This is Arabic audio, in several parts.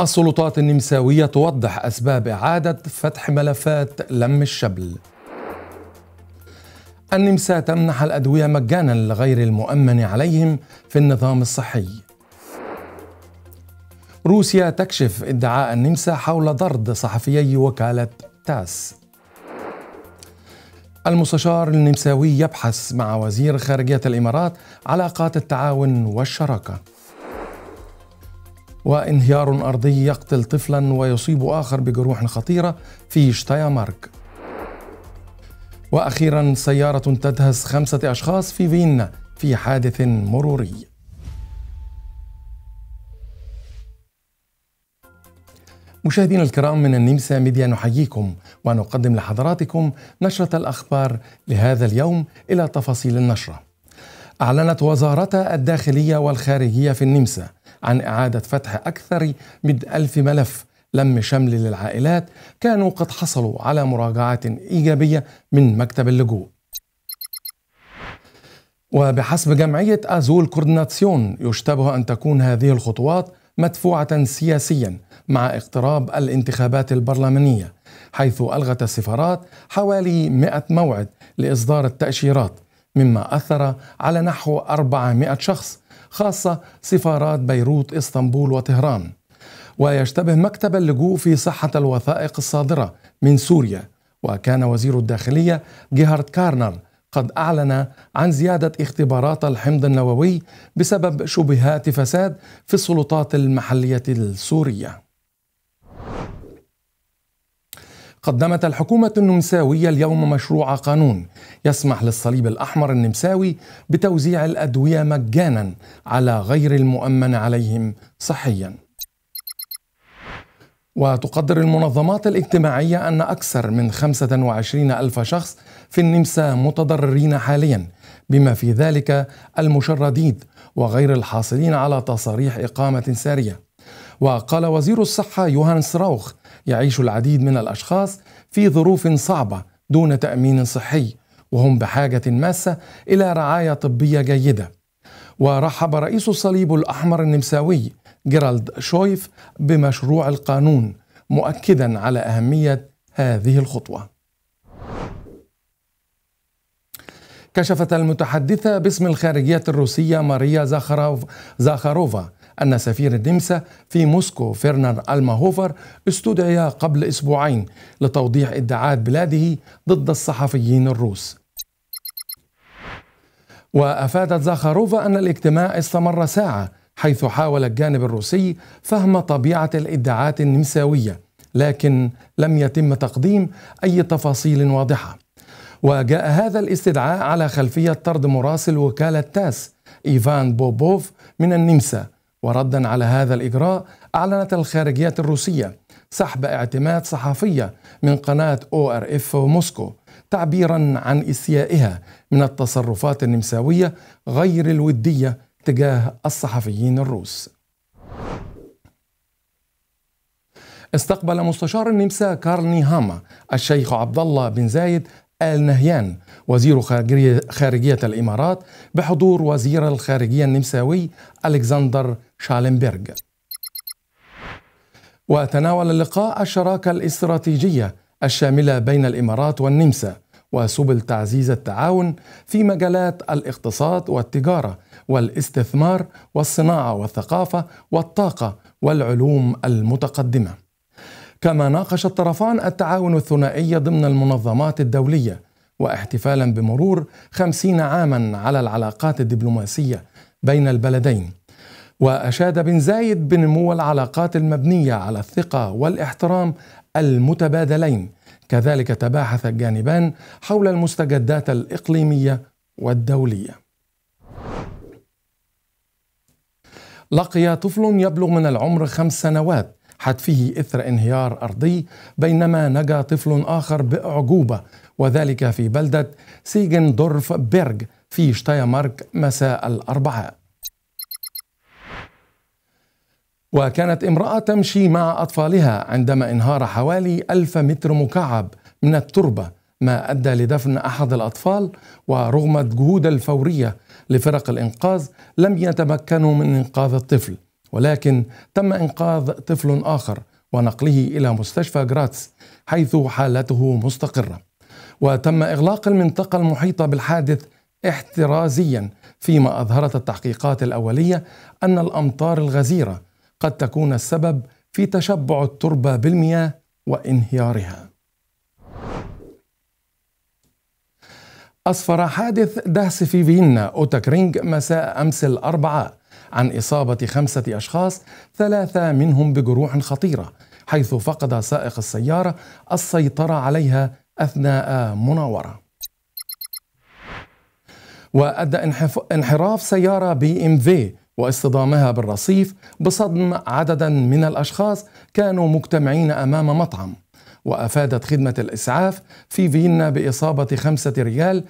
السلطات النمساوية توضح أسباب إعادة فتح ملفات لم الشبل النمسا تمنح الأدوية مجانا لغير المؤمن عليهم في النظام الصحي روسيا تكشف ادعاء النمسا حول ضرد صحفيي وكالة تاس المستشار النمساوي يبحث مع وزير خارجية الإمارات علاقات التعاون والشراكة وانهيار أرضي يقتل طفلا ويصيب آخر بجروح خطيرة في شتايامارك وأخيرا سيارة تدهس خمسة أشخاص في فيينا في حادث مروري مشاهدينا الكرام من النمسا ميديا نحييكم ونقدم لحضراتكم نشرة الأخبار لهذا اليوم إلى تفاصيل النشرة أعلنت وزارتا الداخلية والخارجية في النمسا عن إعادة فتح أكثر من ألف ملف لم شمل للعائلات كانوا قد حصلوا على مراجعات إيجابية من مكتب اللجوء وبحسب جمعية أزول كورديناسيون يشتبه أن تكون هذه الخطوات مدفوعة سياسيا مع اقتراب الانتخابات البرلمانية حيث ألغت السفارات حوالي 100 موعد لإصدار التأشيرات مما أثر على نحو 400 شخص خاصة سفارات بيروت إسطنبول وطهران ويشتبه مكتب اللجوء في صحة الوثائق الصادرة من سوريا وكان وزير الداخلية جيهارد كارنر قد أعلن عن زيادة اختبارات الحمض النووي بسبب شبهات فساد في السلطات المحلية السورية قدمت الحكومة النمساوية اليوم مشروع قانون يسمح للصليب الأحمر النمساوي بتوزيع الأدوية مجانا على غير المؤمن عليهم صحيا. وتقدر المنظمات الاجتماعية أن أكثر من 25 ألف شخص في النمسا متضررين حاليا بما في ذلك المشردين وغير الحاصلين على تصاريح إقامة سارية وقال وزير الصحة يوهانس راوخ يعيش العديد من الأشخاص في ظروف صعبة دون تأمين صحي وهم بحاجة ماسة إلى رعاية طبية جيدة ورحب رئيس الصليب الأحمر النمساوي جيرالد شويف بمشروع القانون مؤكدا على أهمية هذه الخطوة كشفت المتحدثة باسم الخارجية الروسية ماريا زاخروف زاخروفا أن سفير النمسا في موسكو فيرنر ألماهوفر استدعي قبل أسبوعين لتوضيح ادعاءات بلاده ضد الصحفيين الروس وأفادت زاخاروفا أن الاجتماع استمر ساعة حيث حاول الجانب الروسي فهم طبيعة الادعاءات النمساوية لكن لم يتم تقديم أي تفاصيل واضحة وجاء هذا الاستدعاء على خلفية طرد مراسل وكالة تاس إيفان بوبوف من النمسا وردا على هذا الإجراء أعلنت الخارجيات الروسية سحب اعتماد صحفية من قناة أو آر إف موسكو تعبيرا عن إسيائها من التصرفات النمساوية غير الودية تجاه الصحفيين الروس استقبل مستشار النمسا كارل نيهاما الشيخ عبد الله بن زايد آل نهيان وزير خارجية, خارجية الإمارات بحضور وزير الخارجية النمساوي ألكسندر شالنبرغ وتناول اللقاء الشراكة الاستراتيجية الشاملة بين الإمارات والنمسا وسبل تعزيز التعاون في مجالات الاقتصاد والتجارة والاستثمار والصناعة والثقافة والطاقة والعلوم المتقدمة كما ناقش الطرفان التعاون الثنائي ضمن المنظمات الدولية واحتفالا بمرور خمسين عاما على العلاقات الدبلوماسية بين البلدين وأشاد بن زايد بنمو العلاقات المبنية على الثقة والاحترام المتبادلين كذلك تباحث الجانبان حول المستجدات الإقليمية والدولية لقي طفل يبلغ من العمر خمس سنوات حد فيه إثر انهيار أرضي بينما نجا طفل آخر بأعجوبة وذلك في بلدة سيجندورف بيرغ في شتايمارك مساء الأربعاء وكانت امرأة تمشي مع أطفالها عندما انهار حوالي ألف متر مكعب من التربة ما أدى لدفن أحد الأطفال ورغم الجهود الفورية لفرق الإنقاذ لم يتمكنوا من إنقاذ الطفل ولكن تم إنقاذ طفل آخر ونقله إلى مستشفى غراتس حيث حالته مستقرة وتم إغلاق المنطقة المحيطة بالحادث احترازيا فيما أظهرت التحقيقات الأولية أن الأمطار الغزيرة قد تكون السبب في تشبع التربة بالمياه وانهيارها أسفر حادث دهس في فيينا أوتاكرينج مساء أمس الأربعاء عن إصابة خمسة أشخاص ثلاثة منهم بجروح خطيرة حيث فقد سائق السيارة السيطرة عليها أثناء مناورة وأدى انحراف سيارة بي ام في واصطدامها بالرصيف بصدم عددا من الأشخاص كانوا مجتمعين أمام مطعم وأفادت خدمة الإسعاف في فيينا بإصابة خمسة ريال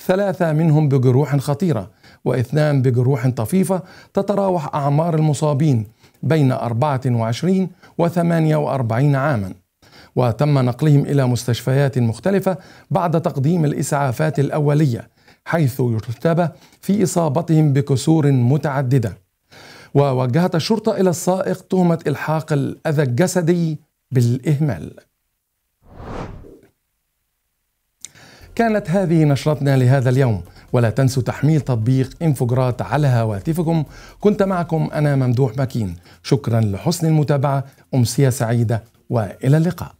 ثلاثة منهم بجروح خطيرة واثنان بجروح طفيفة تتراوح أعمار المصابين بين 24 و 48 عاما وتم نقلهم إلى مستشفيات مختلفة بعد تقديم الإسعافات الأولية حيث يرتبى في إصابتهم بكسور متعددة ووجهت الشرطة إلى السائق تهمة إلحاق الأذى الجسدي بالإهمال كانت هذه نشرتنا لهذا اليوم ولا تنسوا تحميل تطبيق انفوجرات على هواتفكم كنت معكم أنا ممدوح مكين شكرا لحسن المتابعة أمسية سعيدة وإلى اللقاء